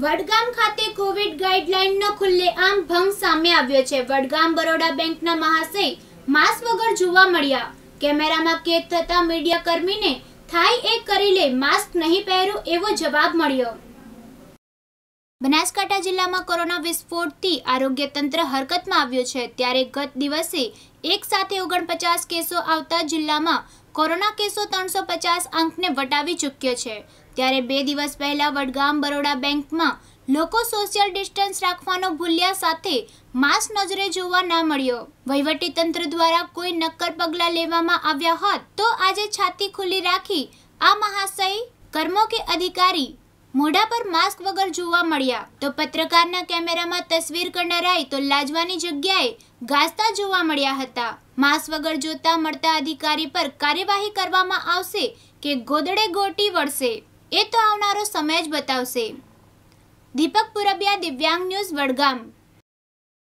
વડગામ ખાતે કોવિડ ખુલ્લે આમ ભંગ સામે આવ્યો છે વડગામ બરોડા બેંકના મહાશય માસ્ક વગર જોવા મળ્યા કેમેરામાં કેદ થતા મીડિયા કર્મીને થાય એ કરી લે માસ્ક નહીં પહેરો એવો જવાબ મળ્યો બનાસકાંઠા જિલ્લામાં કોરોના વિસ્ફોટથી આરોગ્ય તંત્ર હરકતમાં આવ્યું છે ત્યારે ગત દિવસે એક સાથે ઓગણપચાસ કેસો આવતા જિલ્લામાં કોરોના કેસો ત્રણસો પચાસ અંકને વટાવી ચૂક્યો છે ત્યારે બે દિવસ પહેલા વડગામ બરોડા બેંકમાં લોકો સોશિયલ ડિસ્ટન્સ રાખવાનો ભૂલ્યા સાથે માસ નજરે જોવા ના મળ્યો વહીવટી તંત્ર દ્વારા કોઈ નક્કર પગલાં લેવામાં આવ્યા હોત તો આજે છાતી ખુલ્લી રાખી આ મહાશય કર્મો કે અધિકારી મોઢા પર માસ્ક વગર જોવા મળ્યા તો પત્રકારના કેમેરામાં તસવીર કરનારાએ તો લાજવાની જગ્યાએ ગાજતા જોવા મળ્યા હતા માસ વગર જોતા મળતા અધિકારી પર કાર્યવાહી કરવામાં આવશે કે ગોદડે ગોટી વળશે એ તો આવનારો સમય જ બતાવશે દીપક પુરબિયા દિવ્યાંગ ન્યૂઝ વડગામ